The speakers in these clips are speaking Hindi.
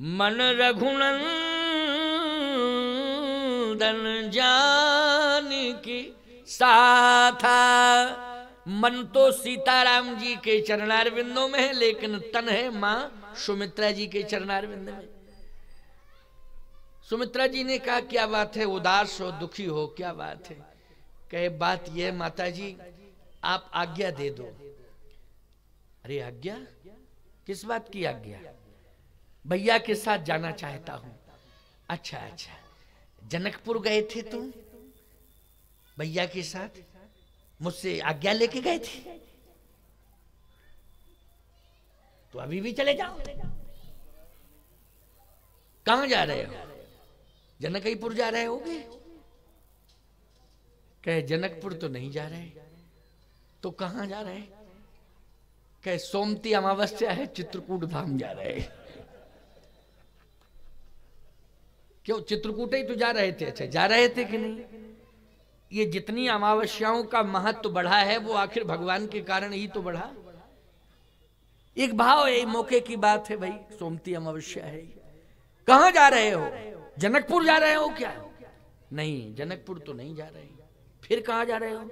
मन रघुनंदन जान की साथा मन तो सीताराम जी के चरणार बिंदों में है लेकिन तन है मां सुमित्रा जी के चरणार बिंद में सुमित्रा जी ने कहा क्या बात है उदास हो दुखी हो क्या बात है कहे बात यह माता जी आप आज्ञा दे दो अरे आज्ञा किस बात की आज्ञा भैया के साथ जाना चाहता हूँ अच्छा अच्छा जनकपुर गए थे तुम भैया के साथ मुझसे आज्ञा लेके गए थे तो अभी भी चले जाओ कहा जा रहे हो जनकपुर जा रहे होगे कहे जनकपुर तो नहीं जा रहे तो कहा जा रहे कहे सोमती अमावस्या है चित्रकूट धाम जा रहे क्यों चित्रकूट ही तो जा रहे थे अच्छा जा रहे थे कि नहीं ये जितनी अमावस्याओं का महत्व तो बढ़ा है वो आखिर भगवान के कारण ही तो बढ़ा एक भाव है मौके की बात है भाई सोमती अमावस्या है कहा जा रहे हो जनकपुर जा रहे हो क्या नहीं जनकपुर तो नहीं जा रहे फिर कहा जा रहे हो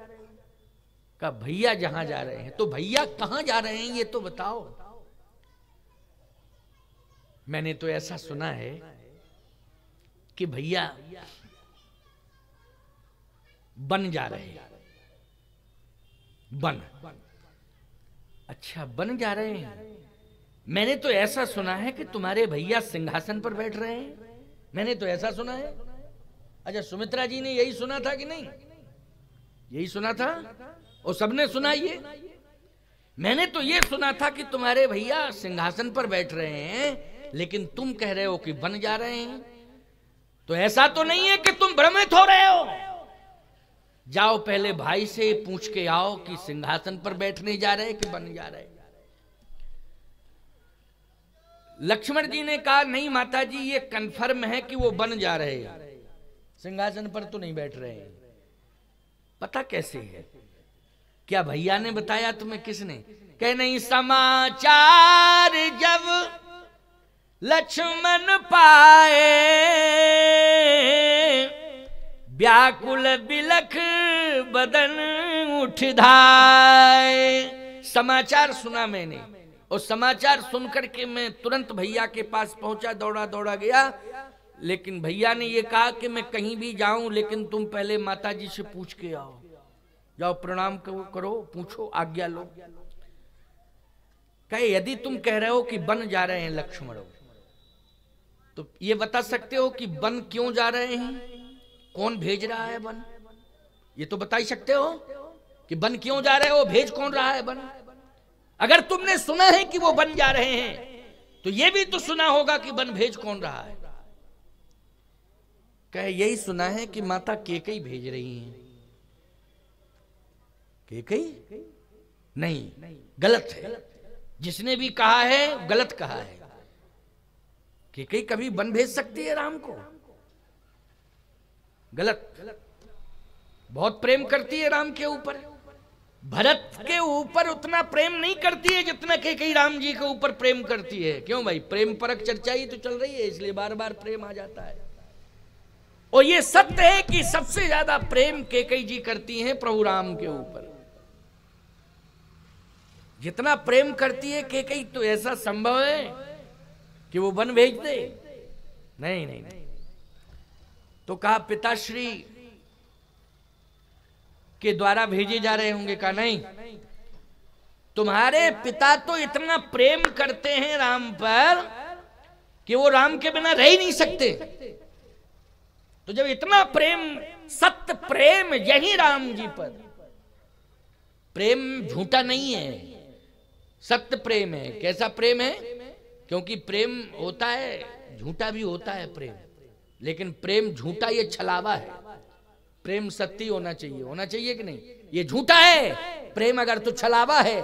का भैया जहां जा रहे हैं तो भैया कहां जा रहे हैं ये तो बताओ मैंने तो ऐसा सुना है कि भैया बन जा रहे हैं बन अच्छा बन जा रहे हैं मैंने तो ऐसा सुना है कि तुम्हारे भैया सिंहासन पर बैठ रहे हैं मैंने तो ऐसा सुना है अच्छा सुमित्रा जी ने यही सुना था कि नहीं यही सुना था और सबने सुना ये मैंने तो ये सुना था कि तुम्हारे भैया सिंहासन पर बैठ रहे हैं लेकिन तुम कह रहे हो कि बन जा रहे हैं तो ऐसा तो नहीं है कि तुम भ्रमित हो रहे हो जाओ पहले भाई से पूछ के आओ कि सिंहासन पर बैठने जा रहे कि बन जा रहे लक्ष्मण जी ने कहा नहीं माता जी ये कंफर्म है कि वो बन जा रहे सिंहासन पर तो नहीं बैठ रहे पता कैसे है क्या भैया ने बताया तुम्हें किसने कह नहीं समाचार जब लक्ष्मण पाए व्याकुल बिलख बदन उठ धाए समाचार सुना मैंने और समाचार सुनकर के मैं तुरंत भैया के पास पहुंचा दौड़ा दौड़ा गया लेकिन भैया ने ये कहा कि मैं कहीं भी जाऊं लेकिन तुम पहले माता जी से पूछ के आओ जाओ प्रणाम करो पूछो आज्ञा लो कहे यदि तुम कह रहे हो कि बन जा रहे हैं लक्ष्मण तो ये बता सकते हो कि बन क्यों जा रहे हैं कौन भेज रहा है बन ये तो बता ही सकते हो कि बन क्यों जा रहे हो भेज कौन रहा है बन अगर तुमने सुना है कि वो बन जा रहे हैं तो ये भी तो सुना होगा कि बन भेज कौन रहा है कह यही सुना है कि माता केकई भेज रही हैं केकई नहीं गलत है जिसने भी कहा है गलत कहा है कि कहीं कभी बन भेज सकती है राम को गलत बहुत प्रेम करती है राम के ऊपर भरत के ऊपर उतना प्रेम नहीं करती है जितना के कई राम जी के ऊपर प्रेम करती है क्यों भाई प्रेम परक चर्चा ही तो चल रही है इसलिए बार बार प्रेम आ जाता है और ये सत्य है कि सबसे ज्यादा प्रेम के कई जी करती हैं प्रभु राम के ऊपर जितना प्रेम करती है के कई तो ऐसा संभव है कि वो वन भेज दे नहीं नहीं, नहीं। तो कहा पिताश्री के द्वारा भेजे जा रहे होंगे कहा नहीं तुम्हारे पिता तो इतना प्रेम करते हैं राम पर कि वो राम के बिना रह ही नहीं सकते तो जब इतना प्रेम सत्य प्रेम यही राम जी पर प्रेम झूठा नहीं है सत्य प्रेम है कैसा प्रेम है क्योंकि प्रेम होता है झूठा भी होता है प्रेम लेकिन प्रेम झूठा ये छलावा है प्रेम सत्य होना चाहिए होना चाहिए कि नहीं ये झूठा है प्रेम अगर तो छलावा है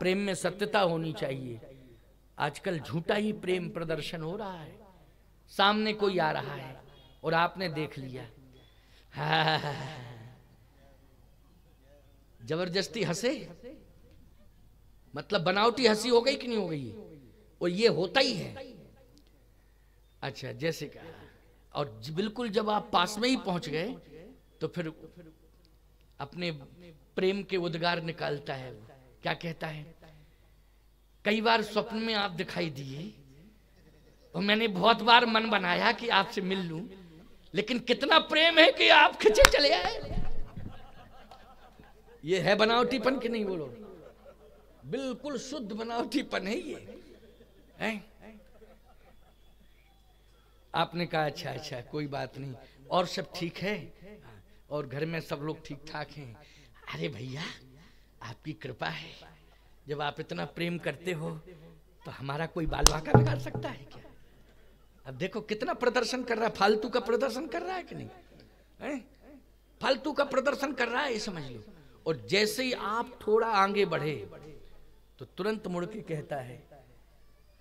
प्रेम में सत्यता होनी चाहिए आजकल झूठा ही प्रेम प्रदर्शन हो रहा है सामने कोई आ रहा है और आपने देख लिया हाँ। जबरदस्ती हंसे मतलब बनावटी हंसी हो गई कि नहीं हो गई और ये होता ही है अच्छा जैसे कहा और बिल्कुल जब आप पास में ही पहुंच गए तो फिर अपने प्रेम के उद्गार निकालता है क्या कहता है कई बार स्वप्न में आप दिखाई दिए और मैंने बहुत बार मन बनाया कि आपसे मिल लूं लेकिन कितना प्रेम है कि आप खिंचे चले आए ये है बनावटीपन कि नहीं बोलो बिल्कुल शुद्ध बनावटीपन है ये हैं आपने कहा अच्छा अच्छा कोई बात नहीं और सब ठीक है और घर में सब लोग ठीक ठाक हैं अरे भैया आपकी कृपा है जब आप इतना प्रेम करते हो तो हमारा कोई बाल का बिगाड़ सकता है क्या अब देखो कितना प्रदर्शन कर रहा है फालतू का प्रदर्शन कर रहा है कि नहीं है? फालतू का प्रदर्शन कर रहा है ये समझ लो और जैसे ही आप थोड़ा आगे बढ़े तो तुरंत मुड़के कहता है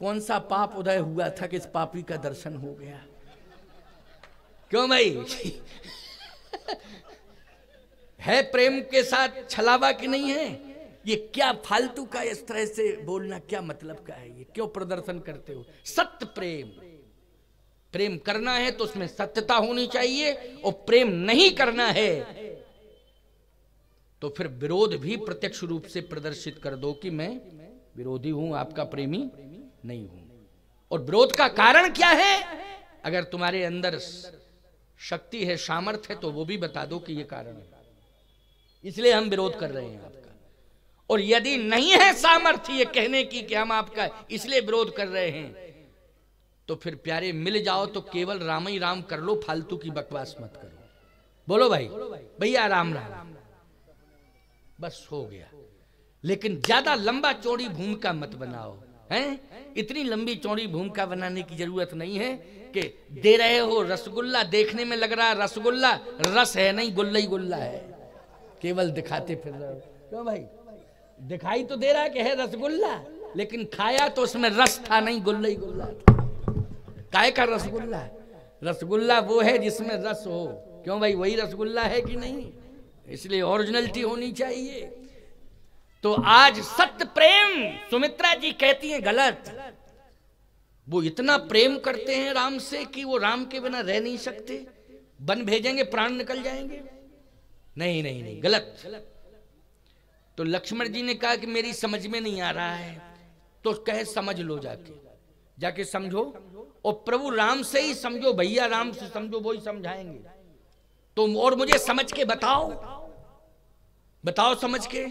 कौन सा पाप उदय हुआ था कि इस पापी का दर्शन हो गया क्यों भाई है प्रेम के साथ छलावा कि नहीं है ये क्या फालतू का इस तरह से बोलना क्या मतलब का है ये क्यों प्रदर्शन करते हो सत्य प्रेम प्रेम करना है तो उसमें सत्यता होनी चाहिए और प्रेम नहीं करना है तो फिर विरोध भी प्रत्यक्ष रूप से प्रदर्शित कर दो कि मैं विरोधी हूं आपका प्रेमी नहीं हूं और विरोध का कारण क्या है अगर तुम्हारे अंदर शक्ति है सामर्थ्य है तो वो भी बता दो कि ये कारण है इसलिए हम विरोध कर रहे हैं आपका और यदि नहीं है सामर्थ्य ये कहने की कि हम आपका इसलिए विरोध कर रहे हैं तो फिर प्यारे मिल जाओ तो केवल राम ही राम कर लो फालतू की बकवास मत करो बोलो भाई भैया राम राम बस हो गया लेकिन ज्यादा लंबा चौड़ी भूमिका मत बनाओ हैं इतनी लंबी चौड़ी भूमिका बनाने की जरूरत नहीं है कि दे रहे हो रसगुल्ला देखने में लग रहा रसगुल्ला रस है नहीं गुल्ला ही गुल्ला है केवल दिखाते फिर रहे हो क्यों भाई दिखाई तो दे रहा कि है रसगुल्ला लेकिन खाया तो उसमें रस था नहीं गुल्ला ही गुल्ला काय का रसगुल्ला रसगुल्ला वो है जिसमें रस हो क्यों भाई वही रसगुल्ला है कि नहीं इसलिए ओरिजिनलिटी होनी चाहिए तो आज सत्य प्रेम सुमित्रा जी कहती हैं गलत वो इतना प्रेम करते हैं राम से कि वो राम के बिना रह नहीं सकते बन भेजेंगे प्राण निकल जाएंगे नहीं नहीं नहीं गलत तो लक्ष्मण जी ने कहा कि मेरी समझ में नहीं आ रहा है तो कहे समझ लो जाके जाके समझो और प्रभु राम से ही समझो भैया राम से समझो वो ही समझाएंगे तो और मुझे समझ के बताओ बताओ समझ के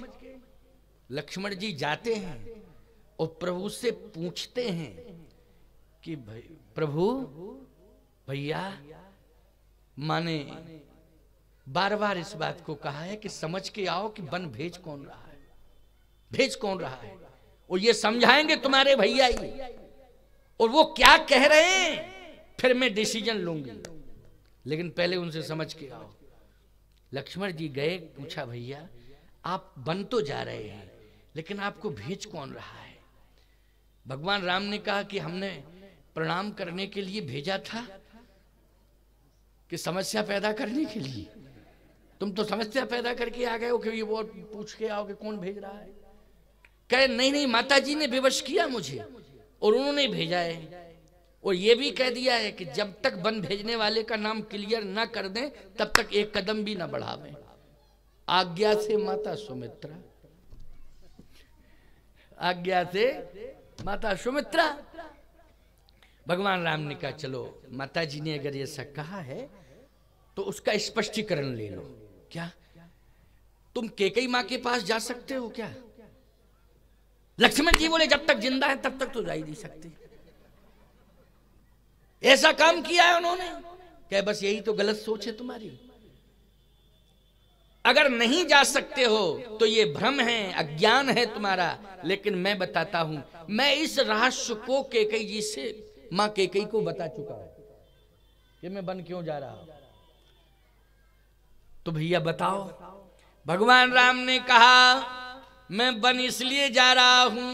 लक्ष्मण जी जाते हैं और प्रभु से पूछते हैं कि भाई प्रभु भैया माने बार बार इस बात को कहा है कि समझ के आओ कि बन भेज कौन रहा है भेज कौन रहा है और ये समझाएंगे तुम्हारे भैया ही और वो क्या कह रहे हैं फिर मैं डिसीजन लूंगी लेकिन पहले उनसे समझ के आओ लक्ष्मण जी गए पूछा भैया आप बन तो जा रहे हैं लेकिन आपको भेज कौन रहा है भगवान राम ने कहा कि हमने प्रणाम करने के लिए भेजा था कि समस्या पैदा करने के लिए तुम तो समस्या पैदा करके आ गए हो कि ये वो पूछ के आओ कि कौन भेज रहा है कहे नहीं नहीं माता जी ने विवश किया मुझे और उन्होंने भेजा है और ये भी कह दिया है कि जब तक बन भेजने वाले का नाम क्लियर ना कर दें तब तक एक कदम भी ना बढ़ावे आज्ञा से माता सुमित्रा आज्ञा से माता सुमित्रा भगवान राम ने कहा चलो माता जी ने अगर ऐसा कहा है तो उसका स्पष्टीकरण ले लो क्या तुम केकई माँ के पास जा सकते हो क्या लक्ष्मण जी बोले जब तक जिंदा है तब तक तो जा ही नहीं सकते ऐसा काम किया है उन्होंने क्या बस यही तो गलत सोच है तुम्हारी अगर नहीं जा सकते हो तो ये भ्रम है अज्ञान है तुम्हारा लेकिन मैं बताता हूं मैं इस रहस्य को केकई जी से माँ केकई को बता चुका हूं कि मैं बन क्यों जा रहा हूं तो भैया बताओ भगवान राम ने कहा मैं बन इसलिए जा रहा हूं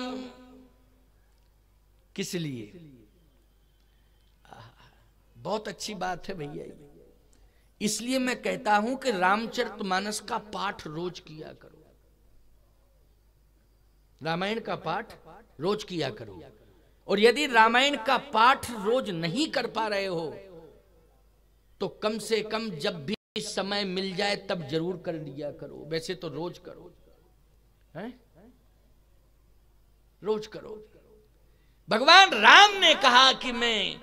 किस लिए बहुत अच्छी बात है भैया इसलिए मैं कहता हूं कि रामचरित मानस का पाठ रोज किया करो रामायण का पाठ रोज किया करो और यदि रामायण का पाठ रोज नहीं कर पा रहे हो तो कम से कम जब भी समय मिल जाए तब जरूर कर लिया करो वैसे तो रोज करो है रोज करो भगवान राम ने कहा कि मैं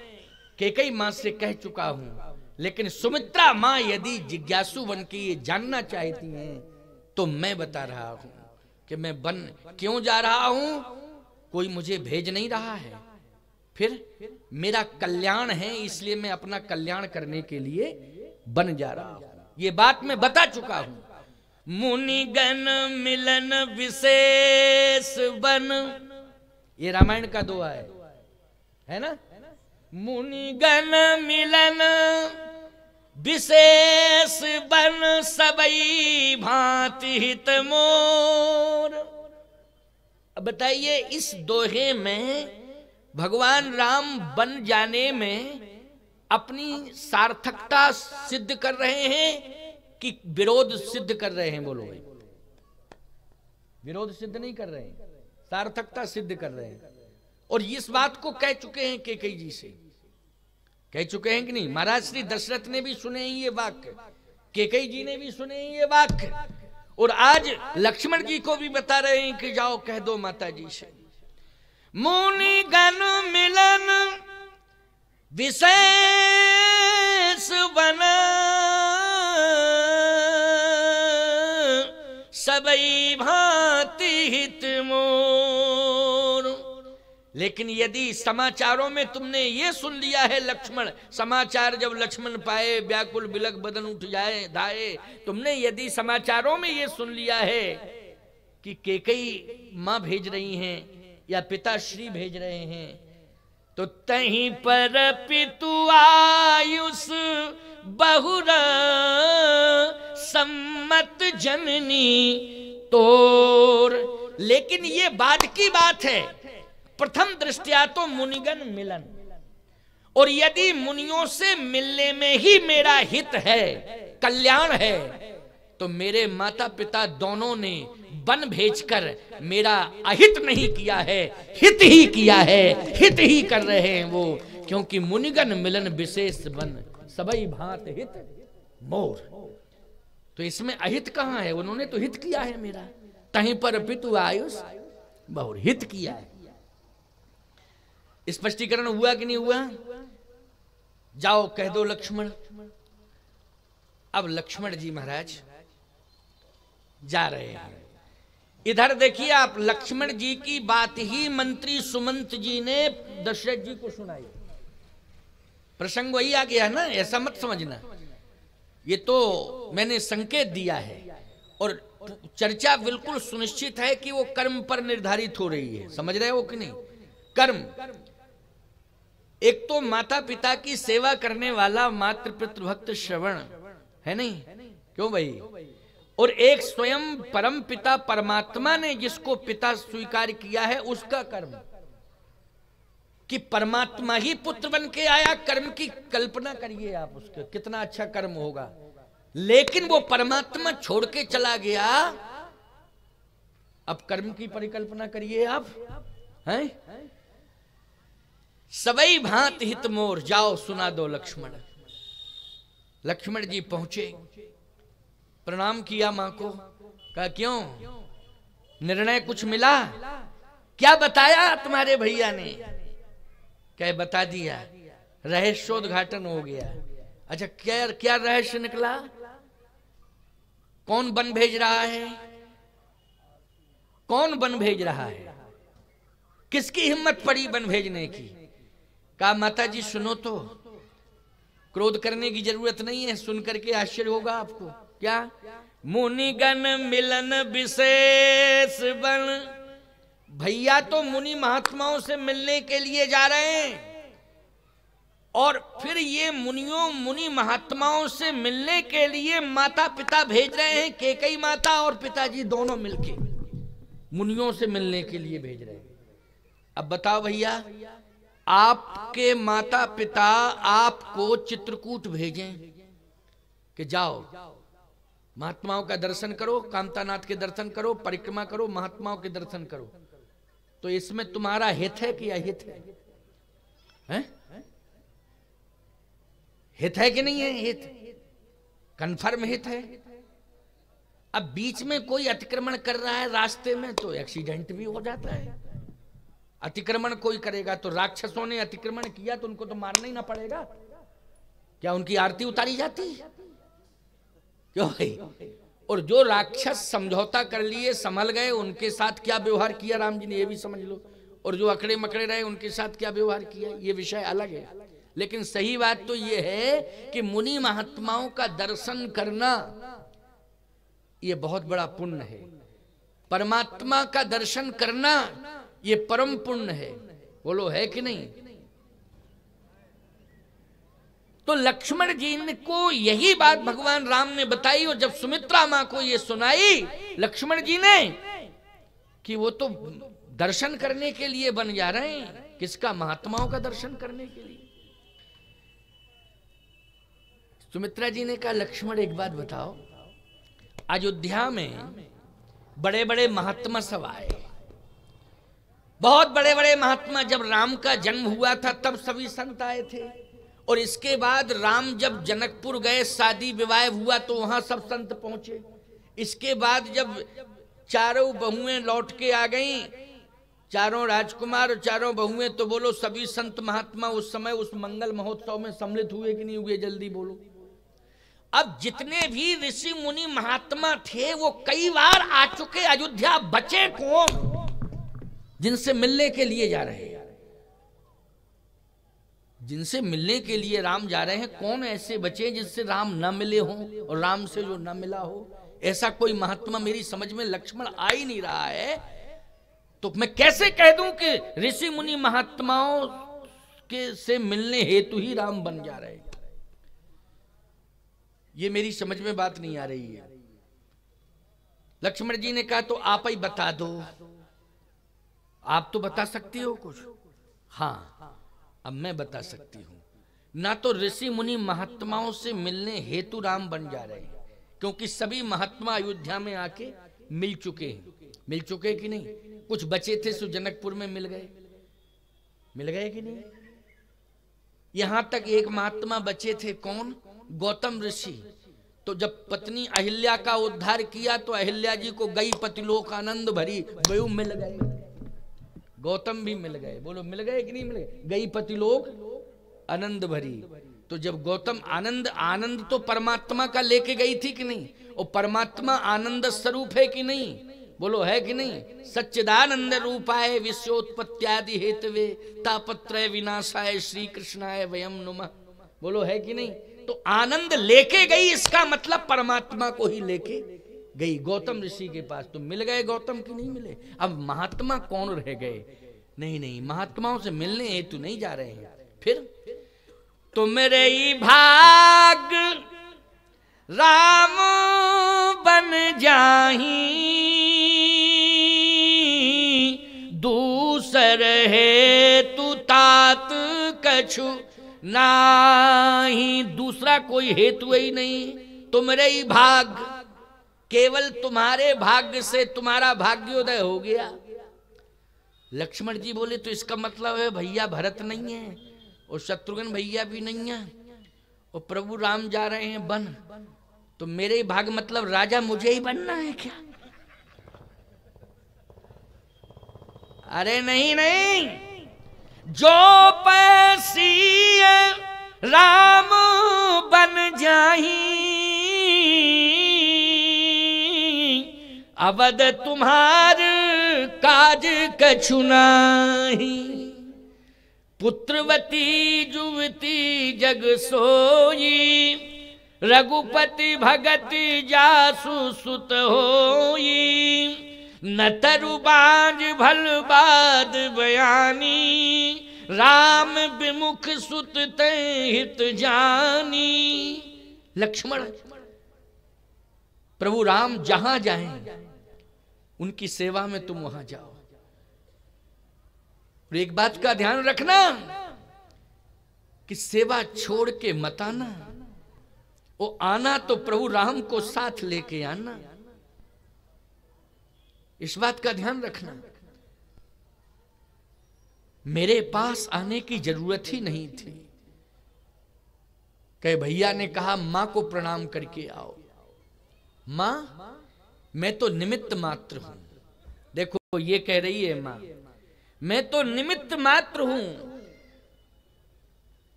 केकई मां से कह चुका हूं लेकिन सुमित्रा माँ यदि जिज्ञासु बन के ये जानना चाहती हैं तो मैं बता रहा हूं कि मैं बन क्यों जा रहा हूं कोई मुझे भेज नहीं रहा है फिर मेरा कल्याण है इसलिए मैं अपना कल्याण करने के लिए बन जा रहा हूं ये बात मैं बता चुका हूं मुनिगन मिलन विशेष बन ये रामायण का दुआ है है ना मुनिगन मिलन विशेष बन सबई भांति हित मोर अब बताइए इस दोहे में भगवान राम बन जाने में अपनी सार्थकता सिद्ध कर रहे हैं कि विरोध सिद्ध कर रहे हैं बोलो भाई विरोध सिद्ध नहीं कर रहे हैं सार्थकता सिद्ध कर रहे हैं और इस बात को कह चुके हैं के जी से कह चुके हैं कि नहीं महाराज श्री दशरथ ने भी सुने ये वाक्य केकई जी ने भी सुने ये वाक्य और आज लक्ष्मण जी को भी बता रहे हैं कि जाओ कह दो माता जी से मुनि गन मिलन विशेष बना सबई भांति हित मोह लेकिन यदि समाचारों में तुमने ये सुन लिया है लक्ष्मण समाचार जब लक्ष्मण पाए व्याकुल बिलक बदन उठ जाए धाए तुमने यदि समाचारों में ये सुन लिया है कि केकई माँ भेज रही हैं या पिता श्री भेज रहे हैं तो तही पर पितु आयुष बहुर सम्मत जननी तोर लेकिन ये बाद की बात है प्रथम दृष्टिया तो मुनिगन मिलन और यदि मुनियों से मिलने में ही मेरा हित है कल्याण है तो मेरे माता पिता दोनों ने बन भेजकर मेरा अहित नहीं किया है हित ही किया है हित ही कर रहे हैं वो क्योंकि मुनिगन मिलन विशेष बन सबई भात हित मोर तो इसमें अहित कहाँ है उन्होंने तो हित किया है मेरा कहीं पर पितु आयुष बहुत हित किया है स्पष्टीकरण हुआ कि नहीं हुआ जाओ कह दो लक्ष्मण अब लक्ष्मण जी महाराज जा रहे हैं इधर देखिए आप लक्ष्मण जी की बात ही मंत्री सुमंत जी ने दशरथ जी को सुनाई प्रसंग वही आ गया है ना ऐसा मत समझना ये तो मैंने संकेत दिया है और चर्चा बिल्कुल सुनिश्चित है कि वो कर्म पर निर्धारित हो रही है समझ रहे हो कि नहीं कर्म एक तो माता पिता की सेवा करने वाला मातृ पितृभक्त श्रवण है नहीं क्यों भाई और एक स्वयं परम पिता परमात्मा ने जिसको पिता स्वीकार किया है उसका कर्म कि परमात्मा ही पुत्र बन के आया कर्म की कल्पना करिए आप उसके कितना अच्छा कर्म होगा लेकिन वो परमात्मा छोड़ के चला गया अब कर्म की परिकल्पना करिए आप हैं सबई भांत हित मोर जाओ सुना दो लक्ष्मण लक्ष्मण जी पहुंचे प्रणाम किया मां को कहा क्यों निर्णय कुछ मिला क्या बताया तुम्हारे भैया ने क्या बता दिया रहस्योदघाटन हो गया अच्छा क्या क्या रहस्य निकला कौन बन भेज रहा है कौन बन भेज रहा है किसकी हिम्मत पड़ी बन भेजने की कहा माता जी सुनो तो क्रोध करने की जरूरत नहीं है सुन करके आश्चर्य होगा आपको क्या मुनिगण मिलन विशेष बन भैया तो मुनि महात्माओं से मिलने के लिए जा रहे हैं और फिर ये मुनियों मुनि महात्माओं से मिलने के लिए माता पिता भेज रहे हैं केकई माता और पिताजी दोनों मिलके मुनियों से मिलने के लिए भेज रहे हैं अब बताओ भैया आपके माता पिता आपको चित्रकूट भेजें कि जाओ महात्माओं का दर्शन करो कामतानाथ के दर्शन करो परिक्रमा करो महात्माओं के दर्शन करो तो इसमें तुम्हारा हित है कि अहित है हित है कि नहीं है हित कन्फर्म हित है अब बीच में कोई अतिक्रमण कर रहा है रास्ते में तो एक्सीडेंट भी हो जाता है अतिक्रमण कोई करेगा तो राक्षसों ने अतिक्रमण किया तो उनको तो मारना ही ना पड़ेगा क्या उनकी आरती उतारी जाती क्यों भाई और जो राक्षस समझौता कर लिए संभल गए उनके साथ क्या व्यवहार किया राम जी ने ये भी समझ लो और जो अकड़े मकड़े रहे उनके साथ क्या व्यवहार किया ये विषय अलग है लेकिन सही बात तो ये है कि मुनि महात्माओं का दर्शन करना ये बहुत बड़ा पुण्य है परमात्मा का दर्शन करना ये परम पुण्य है बोलो है कि नहीं तो लक्ष्मण जी ने को यही बात भगवान राम ने बताई और जब सुमित्रा मां को ये सुनाई लक्ष्मण जी ने कि वो तो दर्शन करने के लिए बन जा रहे हैं किसका महात्माओं का दर्शन करने के लिए सुमित्रा जी ने कहा लक्ष्मण एक बात बताओ अयोध्या में बड़े बड़े महात्मा सब आए बहुत बड़े बड़े महात्मा जब राम का जन्म हुआ था तब सभी संत आए थे और इसके बाद राम जब जनकपुर गए शादी विवाह हुआ तो वहां सब संत पहुंचे इसके बाद जब चारों बहुएं लौट के आ गईं चारों राजकुमार और चारों बहुएं तो बोलो सभी संत महात्मा उस समय उस मंगल महोत्सव में सम्मिलित हुए कि नहीं हुए जल्दी बोलो अब जितने भी ऋषि मुनि महात्मा थे वो कई बार आ चुके अयोध्या बचे कौन जिनसे मिलने के लिए जा रहे हैं जिनसे मिलने के लिए राम जा रहे हैं कौन ऐसे बचे जिससे राम न मिले हो और राम से जो न मिला हो ऐसा कोई महात्मा मेरी समझ में लक्ष्मण आ ही नहीं रहा है तो मैं कैसे कह दूं कि ऋषि मुनि महात्माओं के से मिलने हेतु ही राम बन जा रहे ये मेरी समझ में बात नहीं आ रही है लक्ष्मण जी ने कहा तो आप ही बता दो आप तो बता सकती हो कुछ हाँ अब मैं बता सकती हूँ ना तो ऋषि मुनि महात्माओं से मिलने हेतु राम बन जा रहे हैं क्योंकि सभी महात्मा अयोध्या में आके मिल चुके हैं मिल चुके कि नहीं कुछ बचे थे सो जनकपुर में मिल गए मिल गए कि नहीं यहां तक एक महात्मा बचे थे कौन गौतम ऋषि तो जब पत्नी अहिल्या का उद्धार किया तो अहिल्या जी को गई पतिलोक आनंद भरी वयु मिल गए गौतम भी मिल गए बोलो मिल गए कि नहीं मिल गए गई पति लोग आनंद भरी तो जब गौतम आनंद आनंद तो परमात्मा का लेके गई थी कि नहीं और परमात्मा आनंद स्वरूप है कि नहीं बोलो है कि नहीं सच्चिदानंद रूपाय विश्वोत्पत्त्यादि हेतवे तापत्रय विनाशाय श्री कृष्णाय वयम नुमा बोलो है कि नहीं तो आनंद लेके गई इसका मतलब परमात्मा को ही लेके गई गौतम ऋषि के पास तो मिल गए गौतम की नहीं मिले अब महात्मा कौन रह गए नहीं नहीं महात्माओं से मिलने हेतु नहीं जा रहे हैं फिर तुम रही भाग राम बन जाही दूसर है तू तात कछु नाही दूसरा कोई हेतु ही नहीं तुम रही भाग केवल तुम्हारे भाग्य से तुम्हारा भाग्योदय हो गया लक्ष्मण जी बोले तो इसका मतलब है भैया भरत नहीं है और शत्रुघ्न भैया भी नहीं है और प्रभु राम जा रहे हैं बन तो मेरे भाग मतलब राजा मुझे ही बनना है क्या अरे नहीं नहीं जो पैसी राम बन जाही अवध तुम्हार काज कछुनाही पुत्रवती जुवती जग सोई रघुपति भगति जासु सुत होई नतरु बाज भल बाद बयानी राम विमुख सुत हित जानी लक्ष्मण प्रभु राम जहां जाएं उनकी सेवा में तुम वहां जाओ और एक बात का ध्यान रखना कि सेवा छोड़ के मत आना वो आना तो प्रभु राम को साथ लेके आना इस बात का ध्यान रखना मेरे पास आने की जरूरत ही नहीं थी कई भैया ने कहा मां को प्रणाम करके आओ मां मैं तो निमित्त मात्र हूं देखो ये कह रही है मां मैं तो निमित्त मात्र हूं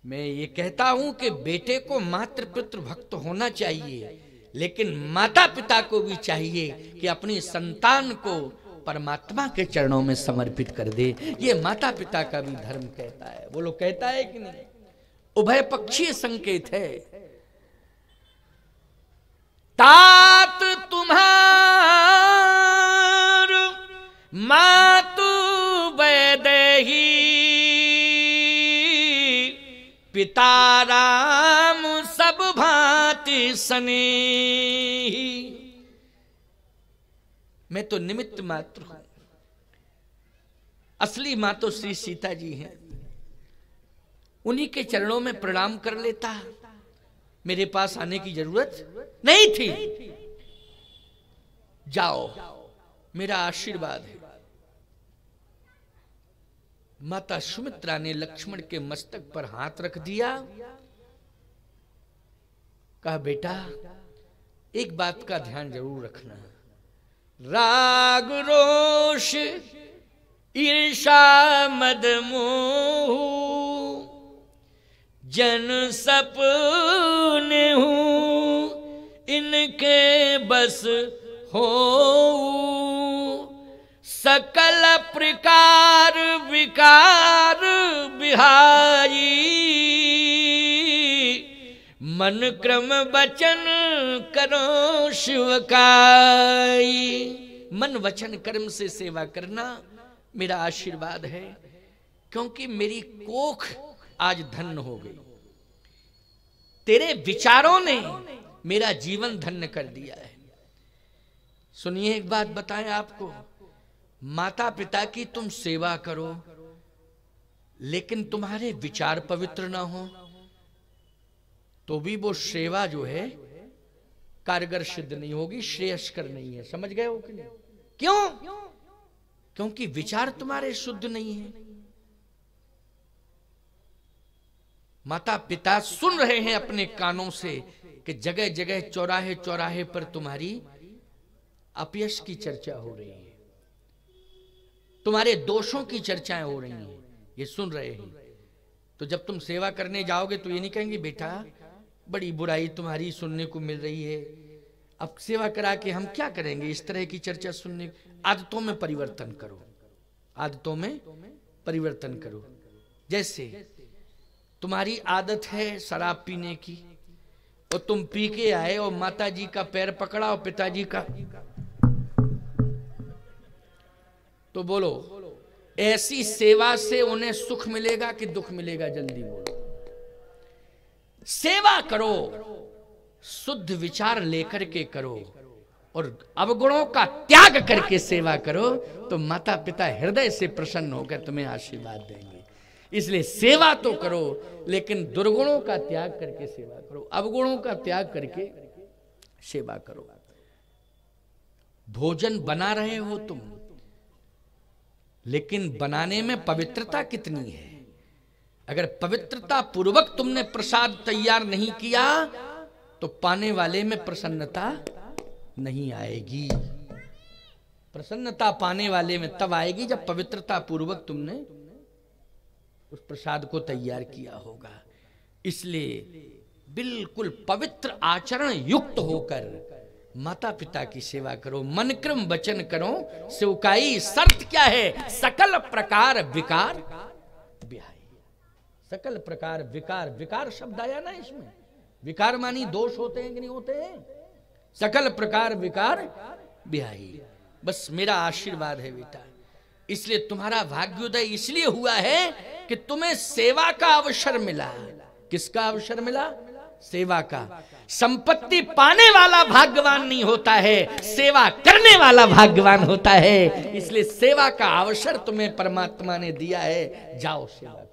मैं ये कहता हूं कि बेटे को मात्र पितृ भक्त होना चाहिए लेकिन माता पिता को भी चाहिए कि अपनी संतान को परमात्मा के चरणों में समर्पित कर दे ये माता पिता का भी धर्म कहता है वो लोग कहता है कि नहीं उभय पक्षीय संकेत है तात तुम्हार मातु वैदेही पिता राम सब भांति सनी मैं तो निमित्त मात्र हूं असली मां तो श्री सीता जी हैं उन्हीं के चरणों में प्रणाम कर लेता है मेरे पास आने की जरूरत नहीं थी जाओ मेरा आशीर्वाद है माता सुमित्रा ने लक्ष्मण के मस्तक पर हाथ रख दिया कहा बेटा एक बात का ध्यान जरूर रखना राग रोष ईर्षा मद जन सपने हूँ इनके बस हो सकल प्रकार विकार बिहारी मन क्रम वचन करो शिवकाई मन वचन कर्म से सेवा करना मेरा आशीर्वाद है क्योंकि मेरी कोख आज धन्य हो गई तेरे विचारों ने मेरा जीवन धन्य कर दिया है सुनिए एक बात बताएं आपको माता पिता की तुम सेवा करो लेकिन तुम्हारे विचार पवित्र ना हो तो भी वो सेवा जो है कारगर सिद्ध नहीं होगी श्रेयस्कर नहीं है समझ गए हो कि नहीं क्यों क्योंकि विचार तुम्हारे शुद्ध नहीं है माता पिता सुन रहे हैं अपने कानों से कि जगह जगह चौराहे चौराहे पर तुम्हारी अपयश की चर्चा हो रही है तुम्हारे दोषों की चर्चाएं हो रही हैं ये सुन रहे हैं तो जब तुम सेवा करने जाओगे तो ये नहीं कहेंगे बेटा बड़ी बुराई तुम्हारी सुनने को मिल रही है अब सेवा करा के हम क्या करेंगे इस तरह की चर्चा सुनने आदतों में परिवर्तन करो आदतों में परिवर्तन करो जैसे तुम्हारी आदत है शराब पीने की और तुम पी के आए और माता जी का पैर पकड़ा और पिताजी का तो बोलो ऐसी सेवा से उन्हें सुख मिलेगा कि दुख मिलेगा जल्दी बोलो सेवा करो शुद्ध विचार लेकर के करो और अवगुणों का त्याग करके सेवा करो तो माता पिता हृदय से प्रसन्न होकर तुम्हें आशीर्वाद देंगे इसलिए सेवा तो करो लेकिन दुर्गुणों का त्याग करके सेवा करो अवगुणों का त्याग करके सेवा करो भोजन बना रहे हो तुम लेकिन बनाने में पवित्रता कितनी है अगर पवित्रता पूर्वक तुमने प्रसाद तैयार नहीं किया तो पाने वाले में प्रसन्नता नहीं आएगी प्रसन्नता पाने वाले में तब आएगी जब पवित्रता पूर्वक तुमने उस प्रसाद को तैयार किया होगा इसलिए बिल्कुल पवित्र आचरण युक्त होकर माता पिता की सेवा करो मन क्रम वचन करो सेवकाई शर्त क्या है सकल प्रकार विकार बिहाई सकल प्रकार विकार विकार शब्द आया ना इसमें विकार मानी दोष होते हैं कि नहीं होते हैं सकल प्रकार विकार बिहाई बस मेरा आशीर्वाद है बेटा इसलिए तुम्हारा भाग्योदय इसलिए हुआ है कि तुम्हें सेवा का अवसर मिला किसका अवसर मिला सेवा का संपत्ति पाने वाला भाग्यवान नहीं होता है सेवा करने वाला भाग्यवान होता है इसलिए सेवा का अवसर तुम्हें परमात्मा ने दिया है जाओ सेवा